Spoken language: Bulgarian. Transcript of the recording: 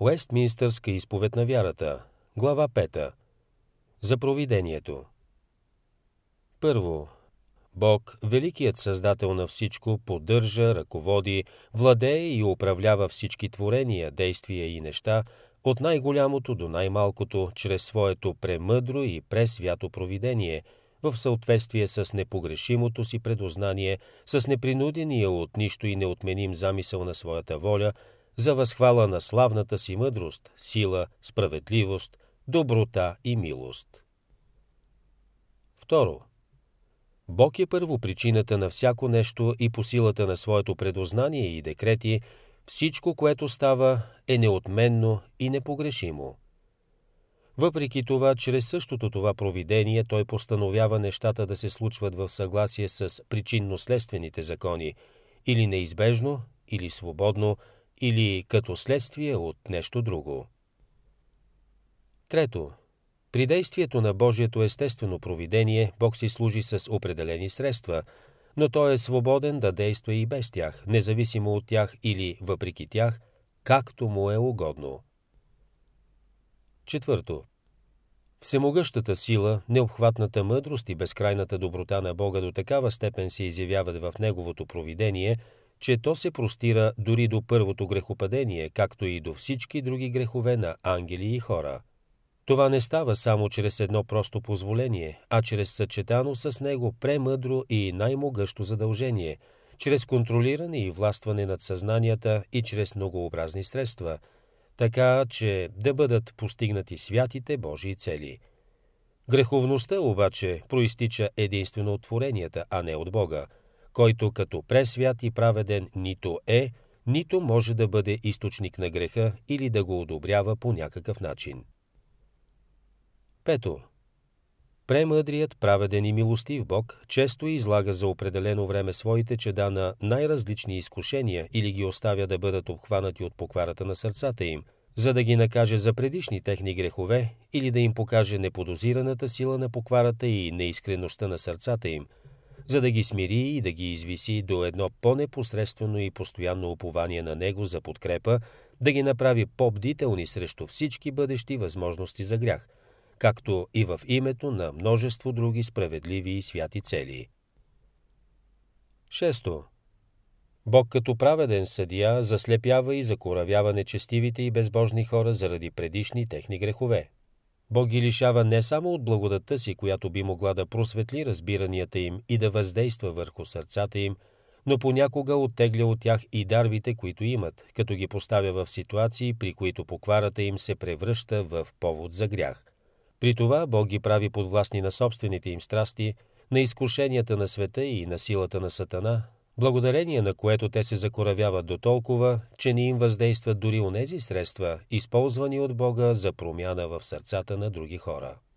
Уестминстърска изповед на вярата, глава 5. За провидението. Първо, Бог, великият Създател на всичко, поддържа, ръководи, владее и управлява всички творения, действия и неща, от най-голямото до най-малкото, чрез своето премъдро и пресвято провидение, в съответствие с непогрешимото си предознание, с непринудения от нищо и неотменим замисъл на своята воля – за възхвала на славната си мъдрост, сила, справедливост, доброта и милост. Второ. Бог е първо причината на всяко нещо и по силата на своето предознание и декрети, всичко, което става, е неотменно и непогрешимо. Въпреки това, чрез същото това провидение, той постановява нещата да се случват в съгласие с причинно-следствените закони, или неизбежно, или свободно, или като следствие от нещо друго. Трето, при действието на Божието естествено провидение Бог си служи с определени средства, но Той е свободен да действа и без тях, независимо от тях или въпреки тях, както му е угодно. Четвърто. Всемогъщата сила, необхватната мъдрост и безкрайната доброта на Бога до такава степен се изявяват в Неговото провидение – че то се простира дори до първото грехопадение, както и до всички други грехове на ангели и хора. Това не става само чрез едно просто позволение, а чрез съчетано с него премъдро и най-могъщо задължение, чрез контролиране и властване над съзнанията и чрез многообразни средства, така че да бъдат постигнати святите Божии цели. Греховността обаче проистича единствено от творенията, а не от Бога – който като пресвят и праведен нито е, нито може да бъде източник на греха или да го одобрява по някакъв начин. Пето. Премъдрият, праведен и милостив Бог често излага за определено време своите чеда на най-различни изкушения или ги оставя да бъдат обхванати от покварата на сърцата им, за да ги накаже за предишни техни грехове или да им покаже неподозираната сила на покварата и неискреността на сърцата им – за да ги смири и да ги извиси до едно по-непосредствено и постоянно упование на Него за подкрепа, да ги направи по-бдителни срещу всички бъдещи възможности за грях, както и в името на множество други справедливи и святи цели. Шесто, Бог като праведен съдия заслепява и закоравява нечестивите и безбожни хора заради предишни техни грехове. Бог ги лишава не само от благодата си, която би могла да просветли разбиранията им и да въздейства върху сърцата им, но понякога оттегля от тях и дарбите, които имат, като ги поставя в ситуации, при които покварата им се превръща в повод за грях. При това Бог ги прави подвластни на собствените им страсти, на изкушенията на света и на силата на Сатана, благодарение на което те се закоравяват до толкова, че не им въздействат дори онези средства, използвани от Бога за промяна в сърцата на други хора.